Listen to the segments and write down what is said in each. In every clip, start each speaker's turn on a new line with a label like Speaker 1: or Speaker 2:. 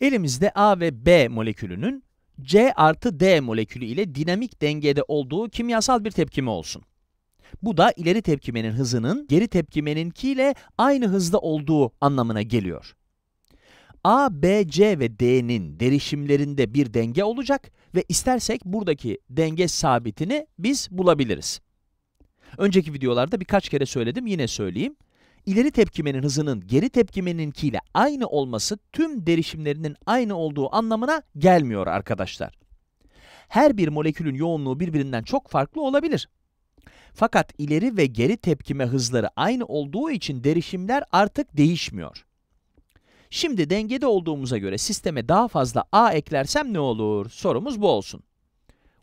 Speaker 1: Elimizde A ve B molekülünün C artı D molekülü ile dinamik dengede olduğu kimyasal bir tepkime olsun. Bu da ileri tepkimenin hızının geri tepkimeninkiyle aynı hızda olduğu anlamına geliyor. A, B, C ve D'nin derişimlerinde bir denge olacak ve istersek buradaki denge sabitini biz bulabiliriz. Önceki videolarda birkaç kere söyledim, yine söyleyeyim ileri tepkimenin hızının geri tepkimeninkiyle aynı olması tüm derişimlerinin aynı olduğu anlamına gelmiyor arkadaşlar. Her bir molekülün yoğunluğu birbirinden çok farklı olabilir. Fakat ileri ve geri tepkime hızları aynı olduğu için derişimler artık değişmiyor. Şimdi dengede olduğumuza göre sisteme daha fazla A eklersem ne olur? Sorumuz bu olsun.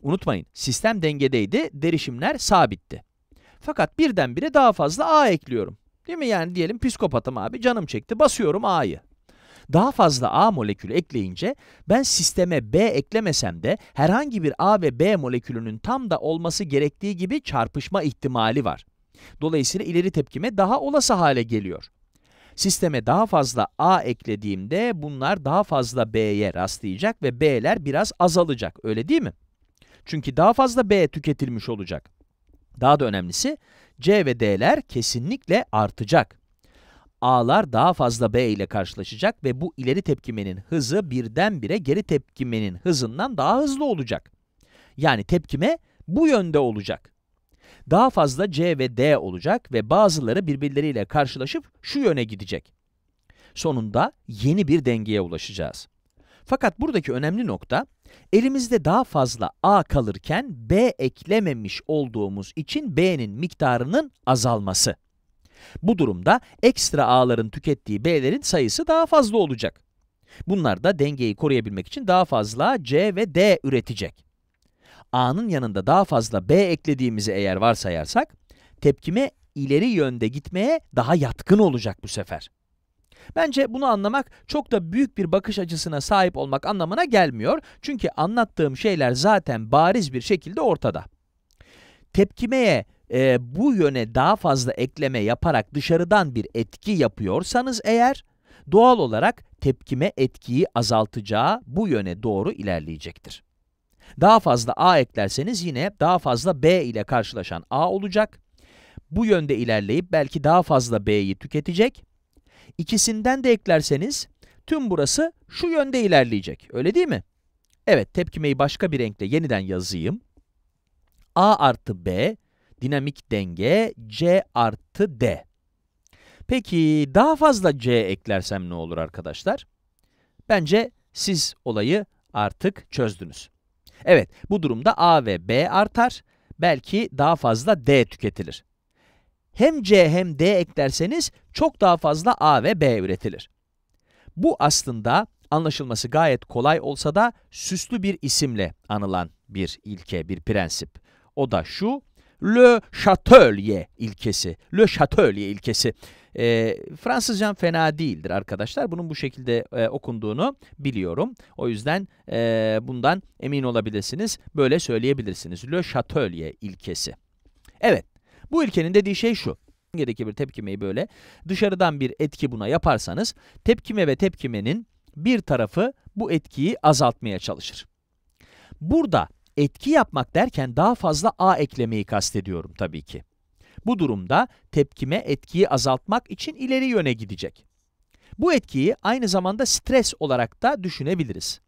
Speaker 1: Unutmayın, sistem dengedeydi, derişimler sabitti. Fakat birdenbire daha fazla A ekliyorum. Değil mi? Yani diyelim psikopatım abi canım çekti basıyorum A'yı. Daha fazla A molekülü ekleyince ben sisteme B eklemesem de herhangi bir A ve B molekülünün tam da olması gerektiği gibi çarpışma ihtimali var. Dolayısıyla ileri tepkime daha olası hale geliyor. Sisteme daha fazla A eklediğimde bunlar daha fazla B'ye rastlayacak ve B'ler biraz azalacak öyle değil mi? Çünkü daha fazla B tüketilmiş olacak. Daha da önemlisi C ve D'ler kesinlikle artacak. A'lar daha fazla B ile karşılaşacak ve bu ileri tepkimenin hızı birdenbire geri tepkimenin hızından daha hızlı olacak. Yani tepkime bu yönde olacak. Daha fazla C ve D olacak ve bazıları birbirleriyle karşılaşıp şu yöne gidecek. Sonunda yeni bir dengeye ulaşacağız. Fakat buradaki önemli nokta elimizde daha fazla a kalırken b eklememiş olduğumuz için b'nin miktarının azalması. Bu durumda ekstra a'ların tükettiği b'lerin sayısı daha fazla olacak. Bunlar da dengeyi koruyabilmek için daha fazla c ve d üretecek. a'nın yanında daha fazla b eklediğimizi eğer varsayarsak, tepkime ileri yönde gitmeye daha yatkın olacak bu sefer. Bence bunu anlamak çok da büyük bir bakış açısına sahip olmak anlamına gelmiyor. Çünkü anlattığım şeyler zaten bariz bir şekilde ortada. Tepkimeye e, bu yöne daha fazla ekleme yaparak dışarıdan bir etki yapıyorsanız eğer, doğal olarak tepkime etkiyi azaltacağı bu yöne doğru ilerleyecektir. Daha fazla A eklerseniz yine daha fazla B ile karşılaşan A olacak. Bu yönde ilerleyip belki daha fazla B'yi tüketecek ikisinden de eklerseniz tüm burası şu yönde ilerleyecek. Öyle değil mi? Evet tepkimeyi başka bir renkle yeniden yazayım. A artı B dinamik denge C artı D. Peki daha fazla C eklersem ne olur arkadaşlar? Bence siz olayı artık çözdünüz. Evet bu durumda A ve B artar. Belki daha fazla D tüketilir hem C hem D eklerseniz çok daha fazla A ve B üretilir. Bu aslında anlaşılması gayet kolay olsa da süslü bir isimle anılan bir ilke, bir prensip. O da şu, Le Chatelier ilkesi. Le Chatelier ilkesi. E, Fransızcam fena değildir arkadaşlar. Bunun bu şekilde e, okunduğunu biliyorum. O yüzden e, bundan emin olabilirsiniz. Böyle söyleyebilirsiniz. Le Chatelier ilkesi. Evet, bu ilkenin dediği şey şu. Gerekli bir tepkimeyi böyle dışarıdan bir etki buna yaparsanız tepkime ve tepkimenin bir tarafı bu etkiyi azaltmaya çalışır. Burada etki yapmak derken daha fazla A eklemeyi kastediyorum tabii ki. Bu durumda tepkime etkiyi azaltmak için ileri yöne gidecek. Bu etkiyi aynı zamanda stres olarak da düşünebiliriz.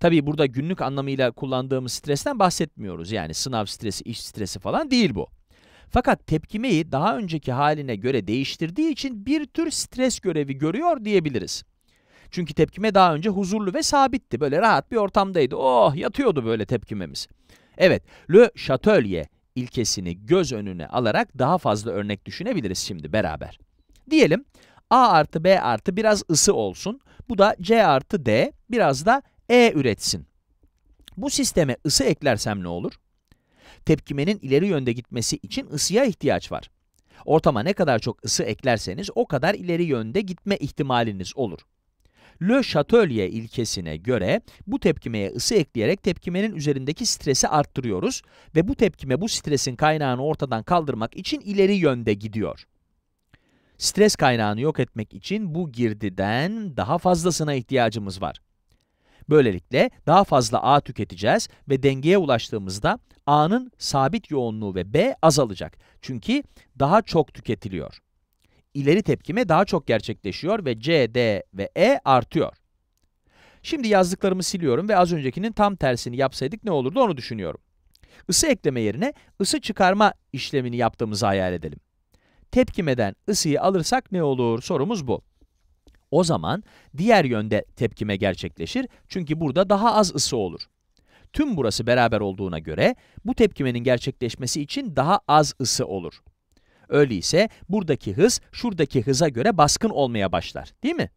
Speaker 1: Tabii burada günlük anlamıyla kullandığımız stresten bahsetmiyoruz. Yani sınav stresi, iş stresi falan değil bu. Fakat tepkimeyi daha önceki haline göre değiştirdiği için bir tür stres görevi görüyor diyebiliriz. Çünkü tepkime daha önce huzurlu ve sabitti. Böyle rahat bir ortamdaydı. Oh yatıyordu böyle tepkimemiz. Evet, Le Chatelier ilkesini göz önüne alarak daha fazla örnek düşünebiliriz şimdi beraber. Diyelim A artı B artı biraz ısı olsun. Bu da C artı D biraz da E üretsin. Bu sisteme ısı eklersem ne olur? Tepkimenin ileri yönde gitmesi için ısıya ihtiyaç var. Ortama ne kadar çok ısı eklerseniz o kadar ileri yönde gitme ihtimaliniz olur. Le Chatelier ilkesine göre bu tepkimeye ısı ekleyerek tepkimenin üzerindeki stresi arttırıyoruz ve bu tepkime bu stresin kaynağını ortadan kaldırmak için ileri yönde gidiyor. Stres kaynağını yok etmek için bu girdiden daha fazlasına ihtiyacımız var. Böylelikle daha fazla A tüketeceğiz ve dengeye ulaştığımızda A'nın sabit yoğunluğu ve B azalacak. Çünkü daha çok tüketiliyor. İleri tepkime daha çok gerçekleşiyor ve C, D ve E artıyor. Şimdi yazdıklarımı siliyorum ve az öncekinin tam tersini yapsaydık ne olurdu onu düşünüyorum. Isı ekleme yerine ısı çıkarma işlemini yaptığımızı hayal edelim. Tepkimeden ısıyı alırsak ne olur sorumuz bu. O zaman diğer yönde tepkime gerçekleşir çünkü burada daha az ısı olur. Tüm burası beraber olduğuna göre bu tepkimenin gerçekleşmesi için daha az ısı olur. Öyleyse buradaki hız şuradaki hıza göre baskın olmaya başlar değil mi?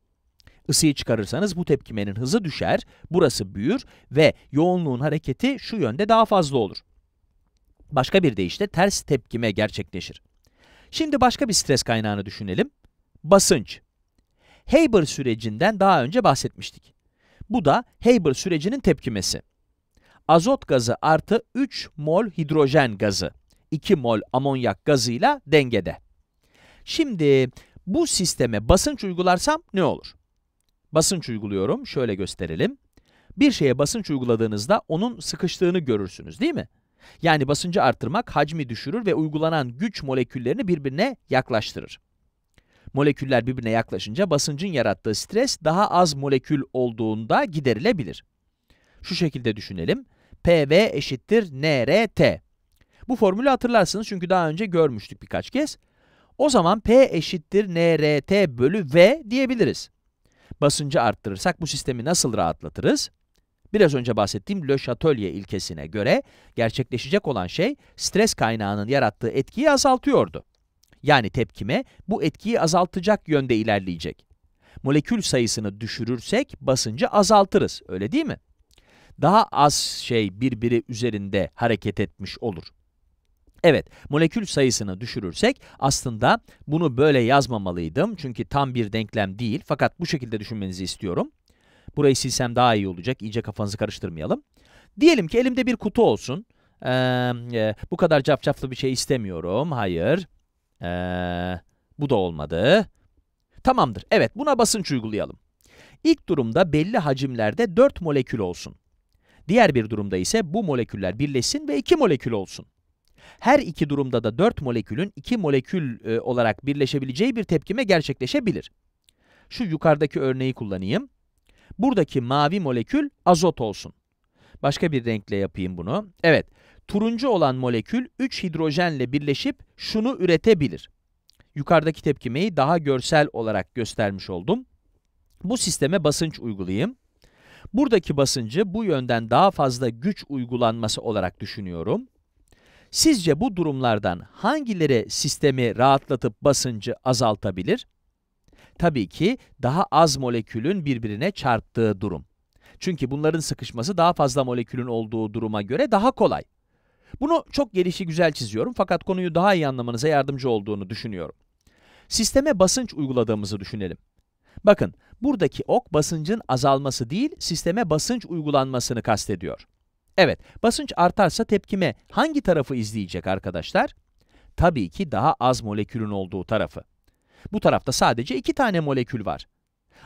Speaker 1: Isıyı çıkarırsanız bu tepkimenin hızı düşer, burası büyür ve yoğunluğun hareketi şu yönde daha fazla olur. Başka bir deyişle ters tepkime gerçekleşir. Şimdi başka bir stres kaynağını düşünelim. Basınç. Haber sürecinden daha önce bahsetmiştik. Bu da Haber sürecinin tepkimesi azot gazı artı 3 mol hidrojen gazı, 2 mol amonyak gazıyla dengede. Şimdi bu sisteme basınç uygularsam ne olur? Basınç uyguluyorum, şöyle gösterelim. Bir şeye basınç uyguladığınızda onun sıkıştığını görürsünüz değil mi? Yani basıncı artırmak hacmi düşürür ve uygulanan güç moleküllerini birbirine yaklaştırır. Moleküller birbirine yaklaşınca basıncın yarattığı stres daha az molekül olduğunda giderilebilir. Şu şekilde düşünelim. PV eşittir NRT. Bu formülü hatırlarsınız çünkü daha önce görmüştük birkaç kez. O zaman P eşittir NRT bölü V diyebiliriz. Basıncı arttırırsak bu sistemi nasıl rahatlatırız? Biraz önce bahsettiğim Le Chatelier ilkesine göre gerçekleşecek olan şey stres kaynağının yarattığı etkiyi azaltıyordu. Yani tepkime bu etkiyi azaltacak yönde ilerleyecek. Molekül sayısını düşürürsek basıncı azaltırız, öyle değil mi? daha az şey birbiri üzerinde hareket etmiş olur. Evet, molekül sayısını düşürürsek aslında bunu böyle yazmamalıydım. Çünkü tam bir denklem değil fakat bu şekilde düşünmenizi istiyorum. Burayı silsem daha iyi olacak. iyice kafanızı karıştırmayalım. Diyelim ki elimde bir kutu olsun. Ee, e, bu kadar cafcaflı bir şey istemiyorum. Hayır. Ee, bu da olmadı. Tamamdır. Evet, buna basınç uygulayalım. İlk durumda belli hacimlerde 4 molekül olsun. Diğer bir durumda ise bu moleküller birleşsin ve iki molekül olsun. Her iki durumda da 4 molekülün 2 molekül e, olarak birleşebileceği bir tepkime gerçekleşebilir. Şu yukarıdaki örneği kullanayım. Buradaki mavi molekül azot olsun. Başka bir renkle yapayım bunu. Evet, turuncu olan molekül 3 hidrojenle birleşip şunu üretebilir. Yukarıdaki tepkimeyi daha görsel olarak göstermiş oldum. Bu sisteme basınç uygulayayım. Buradaki basıncı bu yönden daha fazla güç uygulanması olarak düşünüyorum. Sizce bu durumlardan hangileri sistemi rahatlatıp basıncı azaltabilir? Tabii ki daha az molekülün birbirine çarptığı durum. Çünkü bunların sıkışması daha fazla molekülün olduğu duruma göre daha kolay. Bunu çok gelişi güzel çiziyorum fakat konuyu daha iyi anlamanıza yardımcı olduğunu düşünüyorum. Sisteme basınç uyguladığımızı düşünelim. Bakın, buradaki ok basıncın azalması değil, sisteme basınç uygulanmasını kastediyor. Evet, basınç artarsa tepkime hangi tarafı izleyecek arkadaşlar? Tabii ki daha az molekülün olduğu tarafı. Bu tarafta sadece iki tane molekül var.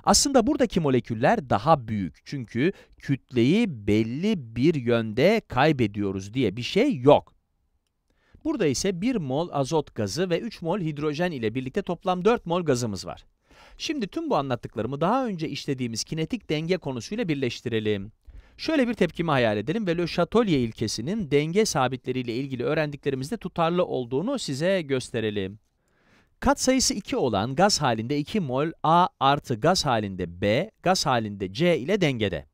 Speaker 1: Aslında buradaki moleküller daha büyük çünkü kütleyi belli bir yönde kaybediyoruz diye bir şey yok. Burada ise 1 mol azot gazı ve 3 mol hidrojen ile birlikte toplam 4 mol gazımız var. Şimdi tüm bu anlattıklarımı daha önce işlediğimiz kinetik denge konusuyla birleştirelim. Şöyle bir tepkimi hayal edelim ve Le Chatelier ilkesinin denge sabitleriyle ilgili öğrendiklerimizde tutarlı olduğunu size gösterelim. Katsayısı 2 olan gaz halinde 2 mol A artı gaz halinde B, gaz halinde C ile dengede.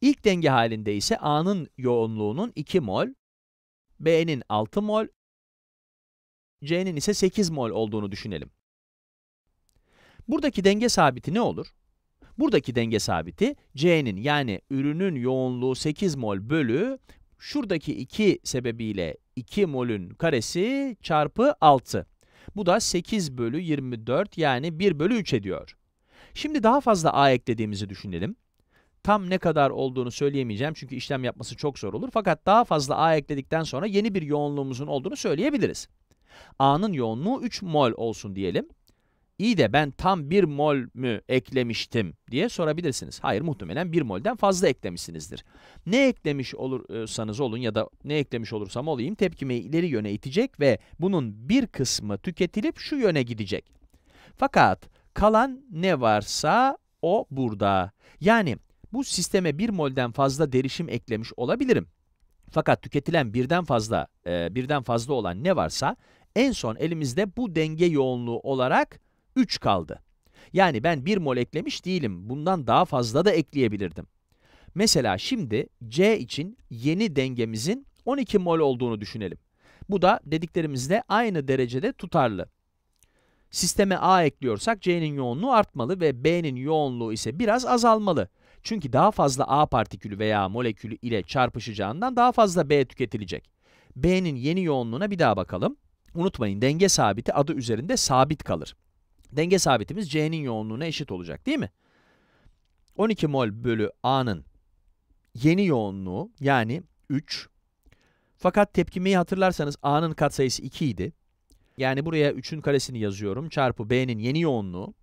Speaker 1: İlk denge halinde ise A'nın yoğunluğunun 2 mol, B'nin 6 mol, C'nin ise 8 mol olduğunu düşünelim. Buradaki denge sabiti ne olur? Buradaki denge sabiti C'nin yani ürünün yoğunluğu 8 mol bölü şuradaki 2 sebebiyle 2 molün karesi çarpı 6. Bu da 8 bölü 24 yani 1 bölü 3 ediyor. Şimdi daha fazla A eklediğimizi düşünelim. Tam ne kadar olduğunu söyleyemeyeceğim çünkü işlem yapması çok zor olur. Fakat daha fazla A ekledikten sonra yeni bir yoğunluğumuzun olduğunu söyleyebiliriz. A'nın yoğunluğu 3 mol olsun diyelim. İyi de ben tam 1 mol mü eklemiştim diye sorabilirsiniz. Hayır muhtemelen 1 molden fazla eklemişsinizdir. Ne eklemiş olursanız olun ya da ne eklemiş olursam olayım tepkimi ileri yöne itecek ve bunun bir kısmı tüketilip şu yöne gidecek. Fakat kalan ne varsa o burada. Yani bu sisteme 1 molden fazla derişim eklemiş olabilirim. Fakat tüketilen birden fazla, e, birden fazla olan ne varsa en son elimizde bu denge yoğunluğu olarak 3 kaldı. Yani ben 1 mol eklemiş değilim. Bundan daha fazla da ekleyebilirdim. Mesela şimdi C için yeni dengemizin 12 mol olduğunu düşünelim. Bu da dediklerimizle aynı derecede tutarlı. Sisteme A ekliyorsak C'nin yoğunluğu artmalı ve B'nin yoğunluğu ise biraz azalmalı. Çünkü daha fazla A partikülü veya molekülü ile çarpışacağından daha fazla B tüketilecek. B'nin yeni yoğunluğuna bir daha bakalım. Unutmayın denge sabiti adı üzerinde sabit kalır. Denge sabitimiz C'nin yoğunluğuna eşit olacak değil mi? 12 mol bölü A'nın yeni yoğunluğu yani 3. Fakat tepkimeyi hatırlarsanız A'nın katsayısı 2 idi. Yani buraya 3'ün karesini yazıyorum çarpı B'nin yeni yoğunluğu.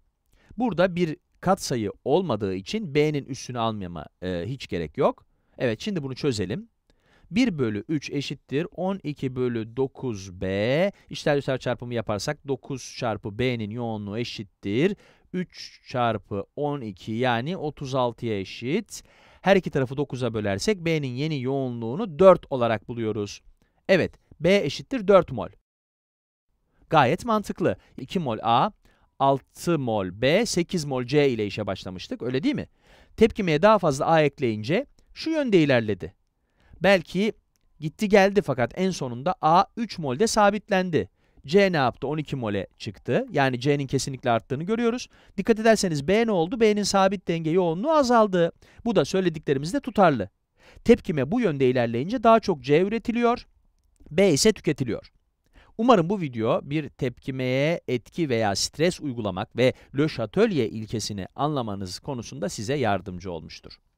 Speaker 1: Burada bir katsayı olmadığı için B'nin üstünü almama e, hiç gerek yok. Evet şimdi bunu çözelim. 1 bölü 3 eşittir 12 bölü 9b. İşler üsler çarpımı yaparsak 9 çarpı b'nin yoğunluğu eşittir. 3 çarpı 12 yani 36'ya eşit. Her iki tarafı 9'a bölersek b'nin yeni yoğunluğunu 4 olarak buluyoruz. Evet b eşittir 4 mol. Gayet mantıklı. 2 mol a, 6 mol B, 8 mol C ile işe başlamıştık. Öyle değil mi? Tepkimeye daha fazla A ekleyince şu yönde ilerledi belki gitti geldi fakat en sonunda A 3 molde sabitlendi. C ne yaptı? 12 mole çıktı. Yani C'nin kesinlikle arttığını görüyoruz. Dikkat ederseniz B ne oldu? B'nin sabit denge yoğunluğu azaldı. Bu da söylediklerimizde tutarlı. Tepkime bu yönde ilerleyince daha çok C üretiliyor, B ise tüketiliyor. Umarım bu video bir tepkimeye etki veya stres uygulamak ve Le Chatelier ilkesini anlamanız konusunda size yardımcı olmuştur.